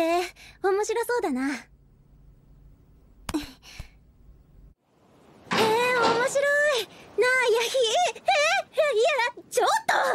へえ面白そうだな